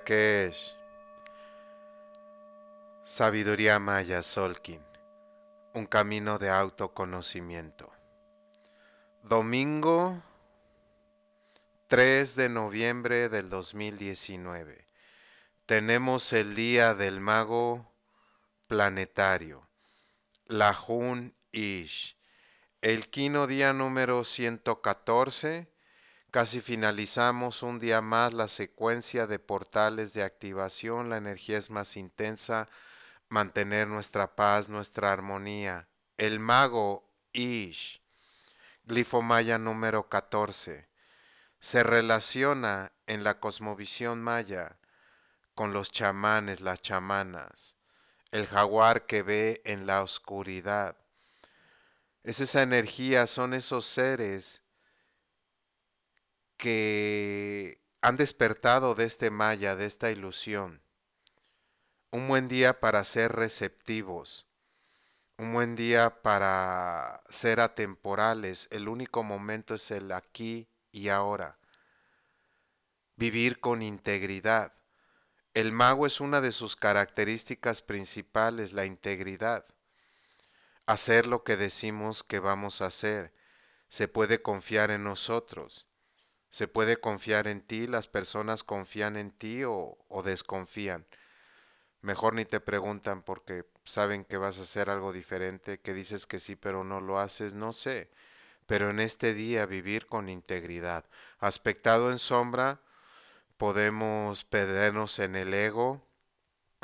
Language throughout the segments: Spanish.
que es Sabiduría Maya Solkin. Un camino de autoconocimiento. Domingo 3 de noviembre del 2019. Tenemos el Día del Mago Planetario. la jun Ish. El quino día número 114 Casi finalizamos un día más la secuencia de portales de activación, la energía es más intensa, mantener nuestra paz, nuestra armonía. El mago Ish, glifomaya número 14, se relaciona en la cosmovisión maya con los chamanes, las chamanas, el jaguar que ve en la oscuridad. Es esa energía, son esos seres que han despertado de este maya, de esta ilusión. Un buen día para ser receptivos, un buen día para ser atemporales. El único momento es el aquí y ahora. Vivir con integridad. El mago es una de sus características principales, la integridad. Hacer lo que decimos que vamos a hacer. Se puede confiar en nosotros. ¿Se puede confiar en ti? ¿Las personas confían en ti o, desconfían? Mejor ni te preguntan porque saben que vas a hacer algo diferente, que dices que sí pero no lo haces, no sé. Pero en este día vivir con integridad. Aspectado en sombra, podemos perdernos en el ego,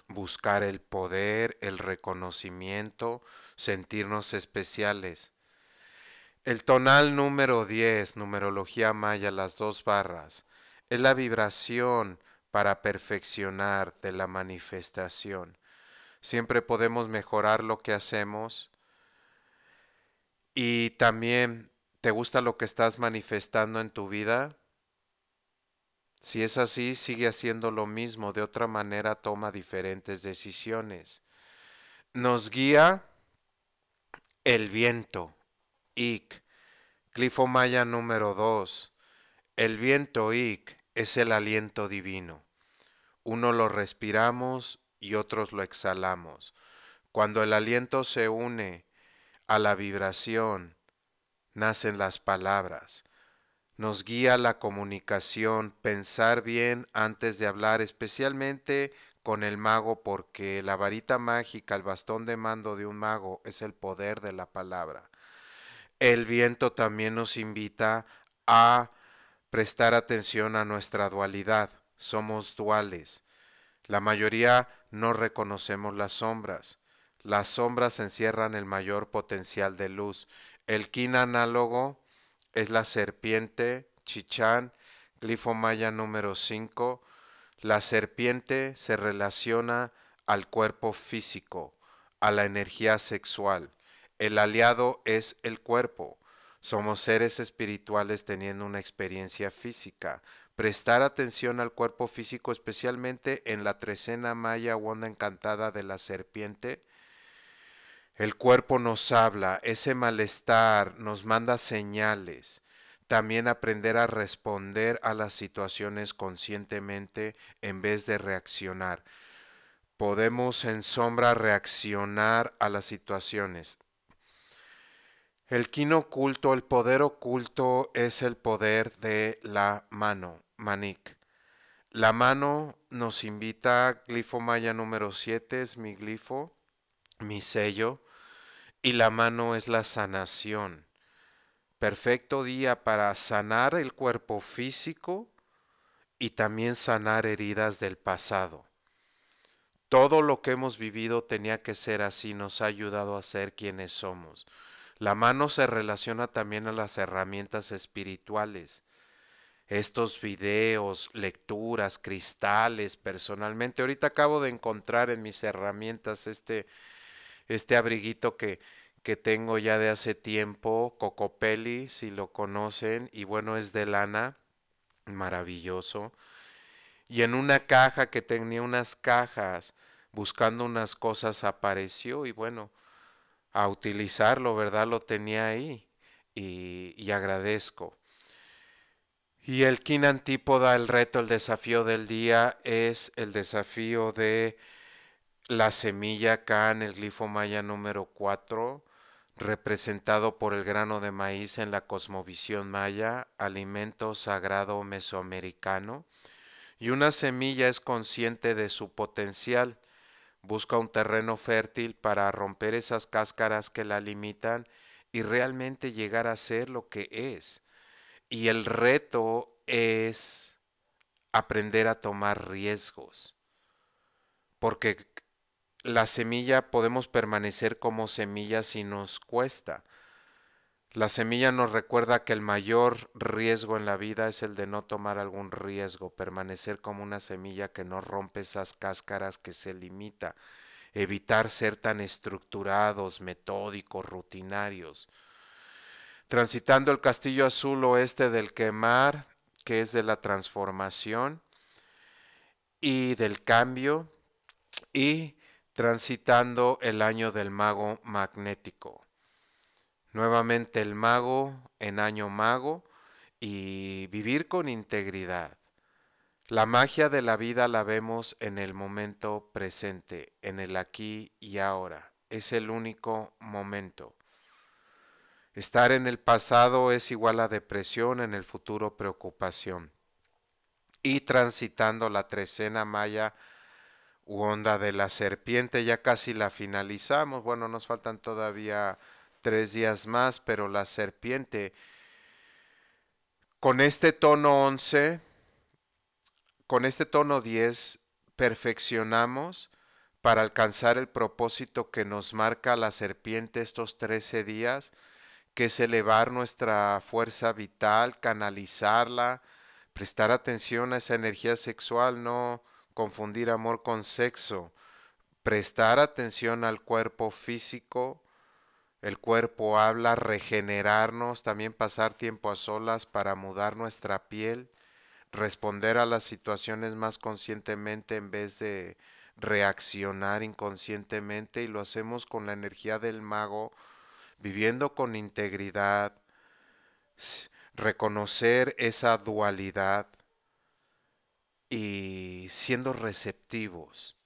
buscar el poder, el reconocimiento, sentirnos especiales. El tonal número 10, numerología maya, las dos barras, es la vibración para perfeccionar de la manifestación. Siempre podemos mejorar lo que hacemos y también te gusta lo que estás manifestando en tu vida. Si es así, sigue haciendo lo mismo, de otra manera toma diferentes decisiones. Nos guía el viento, Ik, maya número 2. El viento ik es el aliento divino. Uno lo respiramos y otros lo exhalamos. Cuando el aliento se une a la vibración, nacen las palabras. Nos guía la comunicación, pensar bien antes de hablar, especialmente con el mago, porque la varita mágica, el bastón de mando de un mago es el poder de la palabra. El viento también nos invita a prestar atención a nuestra dualidad. Somos duales. La mayoría no reconocemos las sombras. Las sombras encierran el mayor potencial de luz. El kin análogo es la serpiente, chichán, glifo maya número 5. La serpiente se relaciona al cuerpo físico, a la energía sexual. El aliado es el cuerpo. Somos seres espirituales teniendo una experiencia física. Prestar atención al cuerpo físico, especialmente en la trecena maya o onda encantada de la serpiente. El cuerpo nos habla, ese malestar nos manda señales. También aprender a responder a las situaciones conscientemente en vez de reaccionar. Podemos en sombra reaccionar a las situaciones. El quino oculto, el poder oculto es el poder de la mano, manik. La mano nos invita, glifo maya número 7 es mi glifo, mi sello, y la mano es la sanación. Perfecto día para sanar el cuerpo físico y también sanar heridas del pasado. Todo lo que hemos vivido tenía que ser así, nos ha ayudado a ser quienes somos. La mano se relaciona también a las herramientas espirituales. Estos videos, lecturas, cristales, personalmente. Ahorita acabo de encontrar en mis herramientas este, este abriguito que, que tengo ya de hace tiempo, Cocopelli, si lo conocen, y bueno, es de lana, maravilloso. Y en una caja que tenía unas cajas, buscando unas cosas, apareció y bueno, a utilizarlo, ¿verdad? Lo tenía ahí y, agradezco. Y el Kin Antípoda, el reto, el desafío del día es el desafío de la semilla acá en el glifo maya número 4, representado por el grano de maíz en la cosmovisión maya, alimento sagrado mesoamericano. Y una semilla es consciente de su potencial Busca un terreno fértil para romper esas cáscaras que la limitan y realmente llegar a ser lo que es. Y el reto es aprender a tomar riesgos. Porque la semilla podemos permanecer como semilla si nos cuesta, la semilla nos recuerda que el mayor riesgo en la vida es el de no tomar algún riesgo, permanecer como una semilla que no rompe esas cáscaras que se limita, evitar ser tan estructurados, metódicos, rutinarios. Transitando el castillo azul oeste del quemar, que es de la transformación y del cambio, y transitando el año del mago magnético. Nuevamente el mago en año mago y vivir con integridad. La magia de la vida la vemos en el momento presente, en el aquí y ahora. Es el único momento. Estar en el pasado es igual a depresión, en el futuro preocupación. Y transitando la trecena maya u onda de la serpiente, ya casi la finalizamos. Bueno, nos faltan todavía tres días más, pero la serpiente con este tono 11, con este tono 10, perfeccionamos para alcanzar el propósito que nos marca la serpiente estos 13 días, que es elevar nuestra fuerza vital, canalizarla, prestar atención a esa energía sexual, no confundir amor con sexo, prestar atención al cuerpo físico, el cuerpo habla, regenerarnos, también pasar tiempo a solas para mudar nuestra piel, responder a las situaciones más conscientemente en vez de reaccionar inconscientemente y lo hacemos con la energía del mago, viviendo con integridad, reconocer esa dualidad y siendo receptivos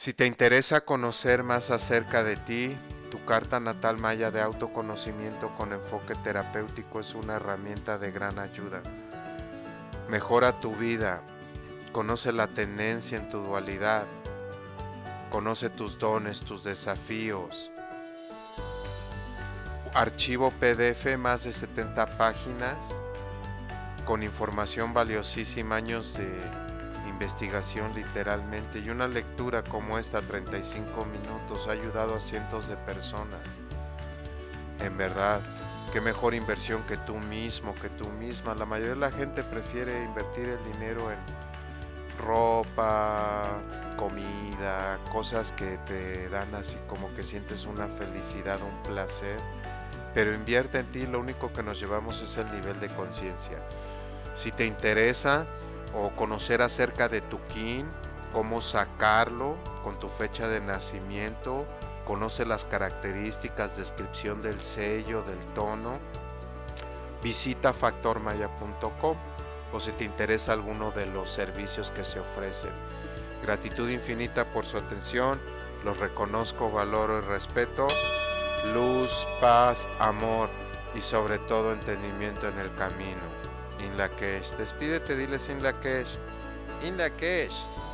si te interesa conocer más acerca de ti, tu carta natal maya de autoconocimiento con enfoque terapéutico es una herramienta de gran ayuda. Mejora tu vida, conoce la tendencia en tu dualidad, conoce tus dones, tus desafíos. Archivo PDF más de 70 páginas con información valiosísima, años de investigación literalmente y una lectura como esta 35 minutos ha ayudado a cientos de personas. En verdad, qué mejor inversión que tú mismo, que tú misma. La mayoría de la gente prefiere invertir el dinero en ropa, comida, cosas que te dan así como que sientes una felicidad, un placer. Pero invierte en ti, lo único que nos llevamos es el nivel de conciencia. Si te interesa, o conocer acerca de tu kin, cómo sacarlo con tu fecha de nacimiento, conoce las características, descripción del sello, del tono, visita factormaya.com o si te interesa alguno de los servicios que se ofrecen. Gratitud infinita por su atención, los reconozco, valoro y respeto. Luz, paz, amor y sobre todo entendimiento en el camino. Inlakesh. Despídete, diles Inlakesh. Inlakesh.